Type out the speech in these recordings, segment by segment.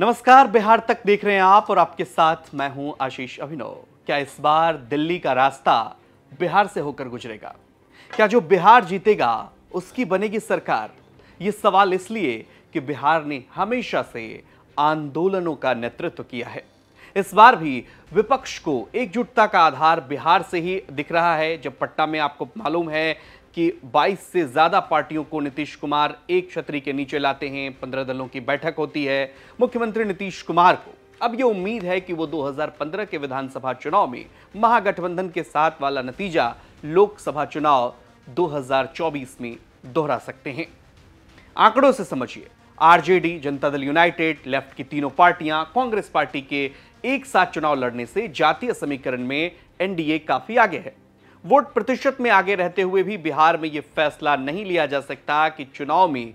नमस्कार बिहार तक देख रहे हैं आप और आपके साथ मैं हूं आशीष अभिनव क्या इस बार दिल्ली का रास्ता बिहार से होकर गुजरेगा क्या जो बिहार जीतेगा उसकी बनेगी सरकार ये सवाल इसलिए कि बिहार ने हमेशा से आंदोलनों का नेतृत्व किया है इस बार भी विपक्ष को एकजुटता का आधार बिहार से ही दिख रहा है जब पटना में आपको मालूम है कि 22 से ज़्यादा पार्टियों को नीतीश कुमार एक छतरी के नीचे लाते हैं पंद्रह दलों की बैठक होती है मुख्यमंत्री नीतीश कुमार को अब यह उम्मीद है कि वो 2015 के विधानसभा चुनाव में महागठबंधन के साथ वाला नतीजा लोकसभा चुनाव 2024 में दोहरा सकते हैं आंकड़ों से समझिए आरजेडी जनता दल यूनाइटेड लेफ्ट की तीनों पार्टियां कांग्रेस पार्टी के एक साथ चुनाव लड़ने से जातीय समीकरण में एनडीए काफी आगे है वोट प्रतिशत में आगे रहते हुए भी बिहार में यह फैसला नहीं लिया जा सकता कि चुनाव में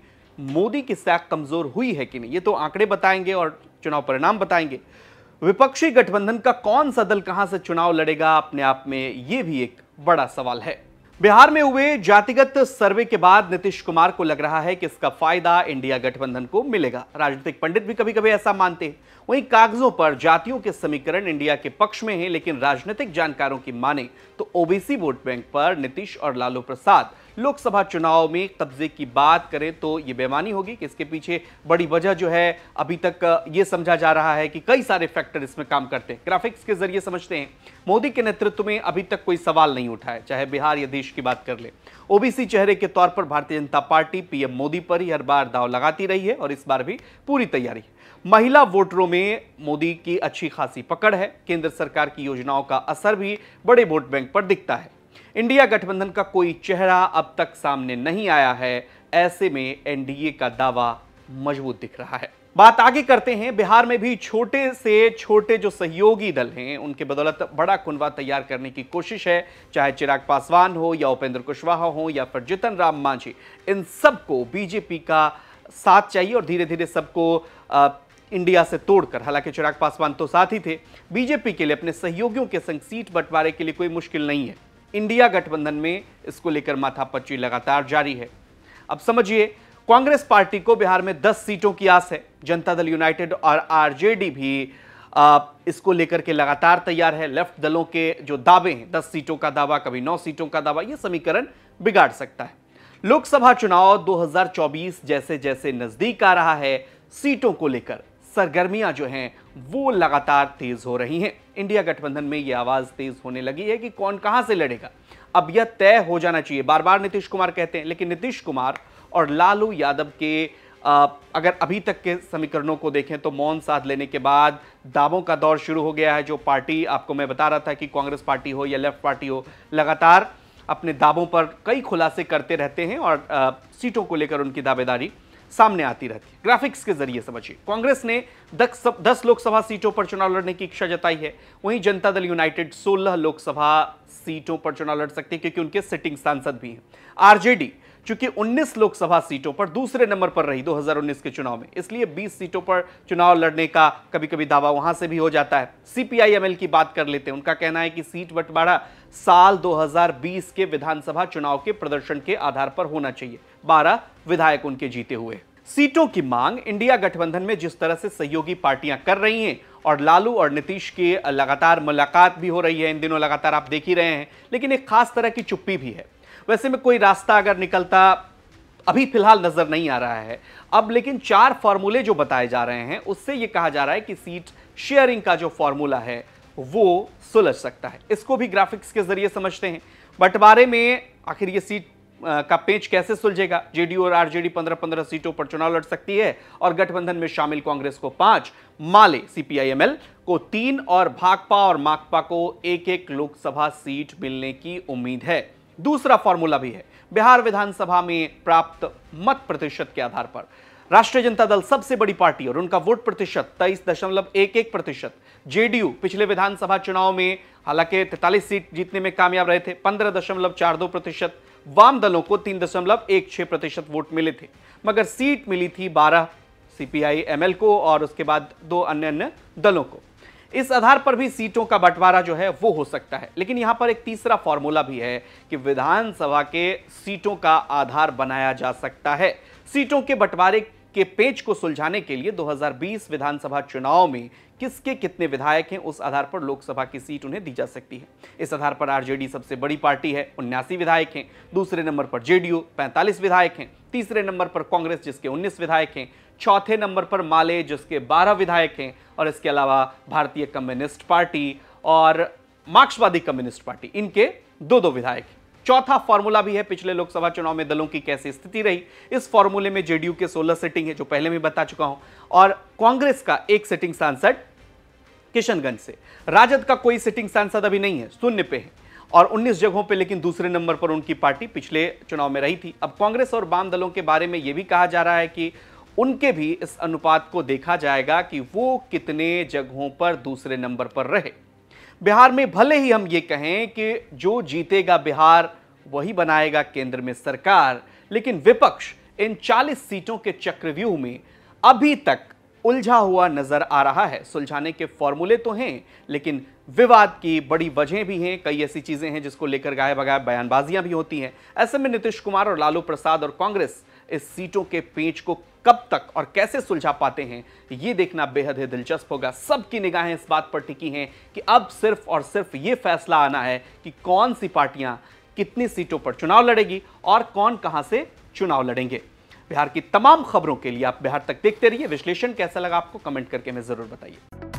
मोदी की सैक कमजोर हुई है कि नहीं ये तो आंकड़े बताएंगे और चुनाव परिणाम बताएंगे विपक्षी गठबंधन का कौन सा दल कहां से चुनाव लड़ेगा अपने आप में यह भी एक बड़ा सवाल है बिहार में हुए जातिगत सर्वे के बाद नीतीश कुमार को लग रहा है कि इसका फायदा इंडिया गठबंधन को मिलेगा राजनीतिक पंडित भी कभी कभी ऐसा मानते हैं वहीं कागजों पर जातियों के समीकरण इंडिया के पक्ष में है लेकिन राजनीतिक जानकारों की माने तो ओबीसी वोट बैंक पर नीतीश और लालू प्रसाद लोकसभा चुनाव में कब्जे की बात करें तो ये बेमानी होगी कि इसके पीछे बड़ी वजह जो है अभी तक ये समझा जा रहा है कि कई सारे फैक्टर इसमें काम करते हैं ग्राफिक्स के जरिए समझते हैं मोदी के नेतृत्व में अभी तक कोई सवाल नहीं उठा है चाहे बिहार या देश की बात कर ले ओबीसी चेहरे के तौर पर भारतीय जनता पार्टी पीएम मोदी पर ही हर बार दाव लगाती रही है और इस बार भी पूरी तैयारी महिला वोटरों में मोदी की अच्छी खासी पकड़ है केंद्र सरकार की योजनाओं का असर भी बड़े वोट बैंक पर दिखता है इंडिया गठबंधन का कोई चेहरा अब तक सामने नहीं आया है ऐसे में एनडीए का दावा मजबूत दिख रहा है बात आगे करते हैं बिहार में भी छोटे से छोटे जो सहयोगी दल हैं उनके बदौलत बड़ा कुनवा तैयार करने की कोशिश है चाहे चिराग पासवान हो या उपेंद्र कुशवाहा हो या फिर जितन राम मांझी इन सबको बीजेपी का साथ चाहिए और धीरे धीरे सबको इंडिया से तोड़कर हालांकि चिराग पासवान तो साथ ही थे बीजेपी के लिए अपने सहयोगियों के संग सीट बंटवारे के लिए कोई मुश्किल नहीं है इंडिया गठबंधन में इसको लेकर माथापच्ची लगातार जारी है अब समझिए कांग्रेस पार्टी को बिहार में 10 सीटों की आस है जनता दल यूनाइटेड और आरजेडी भी आ, इसको लेकर के लगातार तैयार है लेफ्ट दलों के जो दावे हैं 10 सीटों का दावा कभी 9 सीटों का दावा यह समीकरण बिगाड़ सकता है लोकसभा चुनाव 2024 जैसे जैसे नजदीक आ रहा है सीटों को लेकर सरगर्मियां जो हैं वो लगातार तेज हो रही हैं इंडिया गठबंधन में यह आवाज तेज होने लगी है कि कौन कहां से लड़ेगा अब यह तय हो जाना चाहिए बार बार नीतीश कुमार कहते हैं लेकिन नीतीश कुमार और लालू यादव के अगर अभी तक के समीकरणों को देखें तो मौन साध लेने के बाद दावों का दौर शुरू हो गया है जो पार्टी आपको मैं बता रहा था कि कांग्रेस पार्टी हो या लेफ्ट पार्टी हो लगातार अपने दावों पर कई खुलासे करते रहते हैं और सीटों को लेकर उनकी दावेदारी सामने आती रहती है ग्राफिक्स के जरिए समझिए कांग्रेस ने दस, दस लोकसभा सीटों पर चुनाव लड़ने की इच्छा जताई है वहीं जनता दल यूनाइटेड सोलह लोकसभा सीटों पर चुनाव लड़ सकती है क्योंकि उनके सिटिंग सांसद भी हैं आरजेडी चूंकि 19 लोकसभा सीटों पर दूसरे नंबर पर रही 2019 के चुनाव में इसलिए 20 सीटों पर चुनाव लड़ने का कभी कभी दावा वहां से भी हो जाता है सीपीआईएमएल की बात कर लेते हैं उनका कहना है कि सीट बंटवारा साल 2020 के विधानसभा चुनाव के प्रदर्शन के आधार पर होना चाहिए बारह विधायक उनके जीते हुए सीटों की मांग इंडिया गठबंधन में जिस तरह से सहयोगी पार्टियां कर रही हैं और लालू और नीतीश की लगातार मुलाकात भी हो रही है इन दिनों लगातार आप देख ही रहे हैं लेकिन एक खास तरह की चुप्पी भी है वैसे में कोई रास्ता अगर निकलता अभी फिलहाल नजर नहीं आ रहा है अब लेकिन चार फॉर्मूले जो बताए जा रहे हैं उससे ये कहा जा रहा है कि सीट शेयरिंग का जो फॉर्मूला है वो सुलझ सकता है इसको भी ग्राफिक्स के जरिए समझते हैं बंटवारे में आखिर ये सीट का पेच कैसे सुलझेगा जेडीयू और आरजेडी पंद्रह पंद्रह सीटों पर चुनाव लड़ सकती है और गठबंधन में शामिल कांग्रेस को पांच माले सीपीआईएमएल को तीन और भाकपा और माकपा को एक एक लोकसभा सीट मिलने की उम्मीद है दूसरा फॉर्मूला भी है बिहार विधानसभा में प्राप्त मत प्रतिशत के आधार पर राष्ट्रीय जनता दल सबसे बड़ी पार्टी और उनका वोट प्रतिशत तेईस दशमलव एक एक प्रतिशत जेडीयू पिछले विधानसभा चुनाव में हालांकि तैतालीस सीट जीतने में कामयाब रहे थे पंद्रह दशमलव चार दो प्रतिशत वाम दलों को तीन दशमलव एक छह प्रतिशत वोट मिले थे मगर सीट मिली थी बारह सीपीआई एमएल को और उसके बाद दो अन्य अन्य दलों को इस आधार पर भी सीटों का बंटवारा जो है वो हो सकता है लेकिन यहां पर एक तीसरा फॉर्मूला भी है कि विधानसभा के सीटों का आधार बनाया जा सकता है सीटों के बंटवारे के पेच को सुलझाने के लिए 2020 विधानसभा चुनाव में किसके कितने विधायक हैं उस आधार पर लोकसभा की सीट उन्हें दी जा सकती है इस आधार पर आरजेडी सबसे बड़ी पार्टी है उन्यासी विधायक हैं दूसरे नंबर पर जेडीयू 45 विधायक हैं तीसरे नंबर पर कांग्रेस जिसके 19 विधायक हैं चौथे नंबर पर माले जिसके 12 विधायक हैं और इसके अलावा भारतीय कम्युनिस्ट पार्टी और मार्क्सवादी कम्युनिस्ट पार्टी इनके दो दो विधायक चौथा फॉर्मूला भी है पिछले लोकसभा चुनाव में दलों की कैसी स्थिति रही इस फॉर्मूले में जेडीयू के 16 सिटिंग है जो पहले में बता चुका हूं और कांग्रेस का एक सिटिंग सांसद किशनगंज से राजद का कोई सिटिंग सांसद अभी नहीं है शून्य पे है और 19 जगहों पे लेकिन दूसरे नंबर पर उनकी पार्टी पिछले चुनाव में रही थी अब कांग्रेस और वाम दलों के बारे में यह भी कहा जा रहा है कि उनके भी इस अनुपात को देखा जाएगा कि वो कितने जगहों पर दूसरे नंबर पर रहे बिहार में भले ही हम ये कहें कि जो जीतेगा बिहार वही बनाएगा केंद्र में सरकार लेकिन विपक्ष इन 40 सीटों के चक्रव्यूह में अभी तक उलझा हुआ नजर आ रहा है सुलझाने के फॉर्मूले तो हैं लेकिन विवाद की बड़ी वजह भी हैं कई ऐसी चीजें हैं जिसको लेकर गाय बगाय बयानबाजियां भी होती हैं ऐसे में नीतीश कुमार और लालू प्रसाद और कांग्रेस इस सीटों के पेच को कब तक और कैसे सुलझा पाते हैं ये देखना बेहद ही दिलचस्प होगा सबकी निगाहें इस बात पर टिकी हैं कि अब सिर्फ और सिर्फ ये फैसला आना है कि कौन सी पार्टियां कितनी सीटों पर चुनाव लड़ेगी और कौन कहां से चुनाव लड़ेंगे बिहार की तमाम खबरों के लिए आप बिहार तक देखते रहिए विश्लेषण कैसा लगा आपको कमेंट करके हमें जरूर बताइए